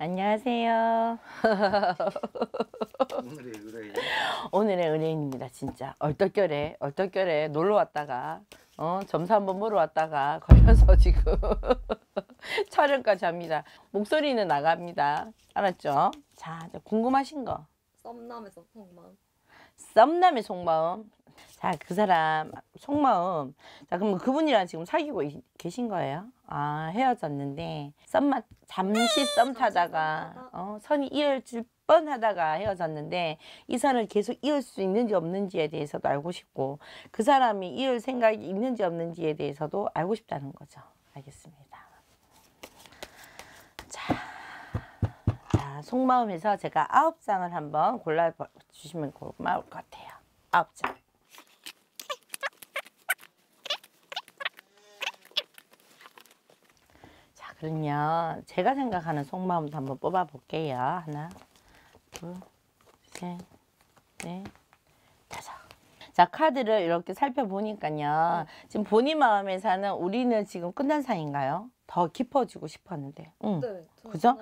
안녕하세요. 오늘의 의뢰인. 오늘의 의뢰인입니다, 진짜. 얼떨결에, 얼떨결에 놀러 왔다가, 어, 점수 한번 보러 왔다가 걸려서 지금 촬영까지 합니다. 목소리는 나갑니다. 알았죠? 자, 궁금하신 거. 썸남의 속마음. 썸남의 속마음. 자, 그 사람 속마음. 자, 그럼 그분이랑 지금 사귀고 계신 거예요? 아 헤어졌는데 썸만 잠시 네, 썸 타다가 어, 선이 이어질 뻔하다가 헤어졌는데 이 선을 계속 이을 수 있는지 없는지에 대해서도 알고 싶고 그 사람이 이을 생각이 있는지 없는지에 대해서도 알고 싶다는 거죠. 알겠습니다. 자, 자 속마음에서 제가 아홉 장을 한번 골라주시면 고마울 것 같아요. 아홉 장. 그럼요. 제가 생각하는 속마음도 한번 뽑아볼게요. 하나, 둘, 셋, 넷, 다섯. 자 카드를 이렇게 살펴보니까요. 지금 본인 마음에 서는 우리는 지금 끝난 사이인가요? 더 깊어지고 싶었는데. 응. 네, 그죠?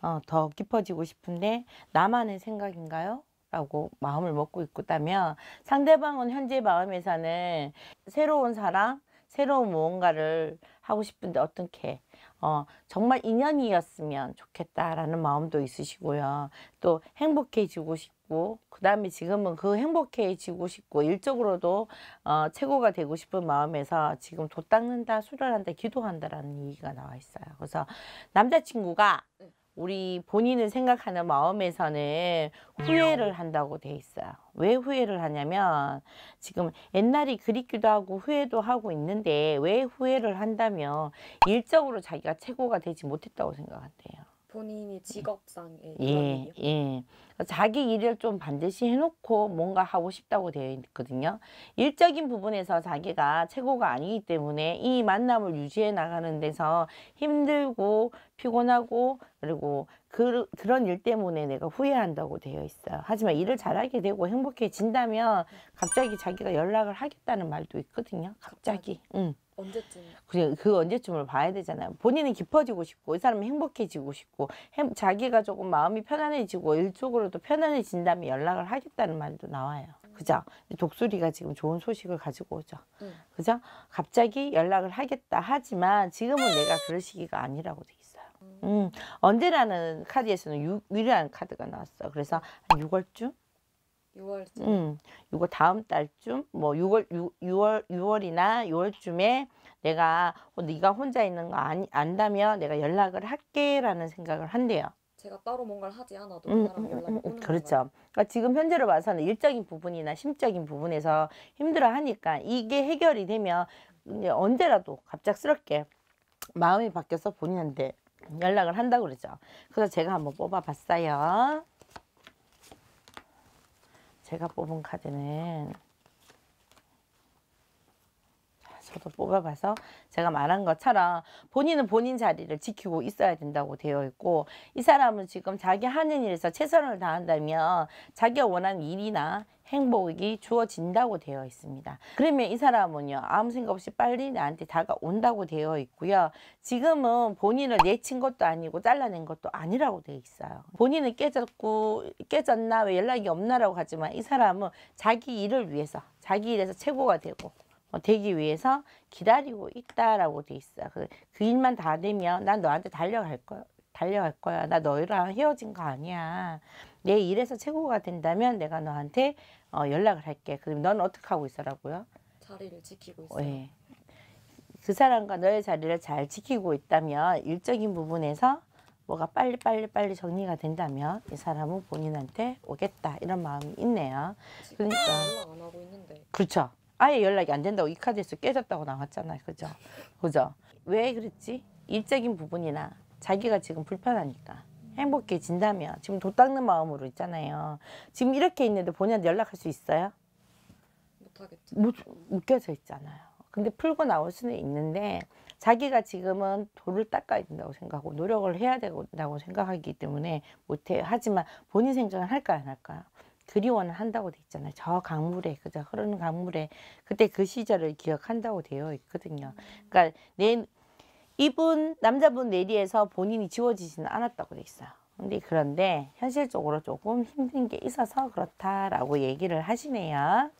어, 더 깊어지고 싶은데 나만의 생각인가요? 라고 마음을 먹고 있다면 상대방은 현재 마음에서는 새로운 사랑 새로운 무언가를 하고 싶은데 어떻게 어, 정말 인연이었으면 좋겠다라는 마음도 있으시고요. 또 행복해지고 싶고 그 다음에 지금은 그 행복해지고 싶고 일적으로도 어, 최고가 되고 싶은 마음에서 지금 돋 닦는다, 수련한다, 기도한다라는 얘기가 나와 있어요. 그래서 남자친구가 네. 우리 본인을 생각하는 마음에서는 후회를 한다고 돼 있어요. 왜 후회를 하냐면 지금 옛날이 그립기도 하고 후회도 하고 있는데 왜 후회를 한다면 일적으로 자기가 최고가 되지 못했다고 생각한대요. 본인이 음. 직업상의 예, 예. 자기 일을 좀 반드시 해놓고 뭔가 하고 싶다고 되어 있거든요. 일적인 부분에서 자기가 최고가 아니기 때문에 이 만남을 유지해 나가는 데서 힘들고 피곤하고 그리고 그, 그런 일 때문에 내가 후회한다고 되어 있어요. 하지만 일을 잘하게 되고 행복해진다면 갑자기 자기가 연락을 하겠다는 말도 있거든요. 갑자기. 갑자기. 응. 음. 언제쯤? 그냥 그 언제쯤을 봐야 되잖아요. 본인은 깊어지고 싶고 이 사람은 행복해지고 싶고 행, 자기가 조금 마음이 편안해지고 일적으로도 편안해진다면 연락을 하겠다는 말도 나와요. 그죠? 독수리가 지금 좋은 소식을 가지고 오죠. 음. 그죠? 갑자기 연락을 하겠다 하지만 지금은 내가 그럴 시기가 아니라고 돼 있어요. 음, 음 언제라는 카드에서는 6이라는 카드가 나왔어. 그래서 한 6월쯤 6월쯤. 음, 이거 다음 달쯤 뭐 6월 6, 6월 6월이나 6월쯤에 내가 어, 네가 혼자 있는 거 안, 안다면 내가 연락을 할게라는 생각을 한대요. 제가 따로 뭔가를 하지 않아도 음, 그 음, 음, 음 그렇죠. 건가요? 그러니까 지금 현재로 봐서는 일적인 부분이나 심적인 부분에서 힘들어 하니까 이게 해결이 되면 이제 언제라도 갑작스럽게 마음이 바뀌어서 본인한테 연락을 한다고 그러죠. 그래서 제가 한번 뽑아봤어요. 제가 뽑은 카드는 저도 뽑아봐서 제가 말한 것처럼 본인은 본인 자리를 지키고 있어야 된다고 되어 있고 이 사람은 지금 자기 하는 일에서 최선을 다한다면 자기가 원하는 일이나 행복이 주어진다고 되어 있습니다. 그러면 이 사람은요 아무 생각 없이 빨리 나한테 다가온다고 되어 있고요. 지금은 본인을 내친 것도 아니고 잘라낸 것도 아니라고 되어 있어요. 본인은 깨졌고 깨졌나 왜 연락이 없나라고 하지만 이 사람은 자기 일을 위해서 자기 일에서 최고가 되고 어, 되기 위해서 기다리고 있다라고 돼 있어. 그, 그 일만 다 되면 난 너한테 달려갈 거야. 달려갈 거야. 나 너희랑 헤어진 거 아니야. 내 일에서 최고가 된다면 내가 너한테 어, 연락을 할게. 그럼 넌 어떻게 하고 있어라고요? 자리를 지키고 있어요. 네. 그 사람과 너의 자리를 잘 지키고 있다면 일적인 부분에서 뭐가 빨리 빨리 빨리 정리가 된다면 이 사람은 본인한테 오겠다 이런 마음이 있네요. 그러니까 그렇죠. 아예 연락이 안 된다고 이 카드에서 깨졌다고 나왔잖아요. 그죠? 그죠? 왜 그랬지? 일적인 부분이나 자기가 지금 불편하니까 행복해진다면 지금 도 닦는 마음으로 있잖아요. 지금 이렇게 있는데 본인한테 연락할 수 있어요? 못하겠죠. 못, 묶여져 있잖아요. 근데 풀고 나올 수는 있는데 자기가 지금은 돌을 닦아야 된다고 생각하고 노력을 해야 된다고 생각하기 때문에 못해요. 하지만 본인 생각은 할까 안 할까요? 그리워는 한다고 돼 있잖아요. 저 강물에 그저 흐르는 강물에 그때 그 시절을 기억한다고 되어 있거든요. 음. 그러니까 내 이분 남자분 내리에서 본인이 지워지지는 않았다고 돼 있어요. 근데 그런데 현실적으로 조금 힘든 게 있어서 그렇다라고 얘기를 하시네요.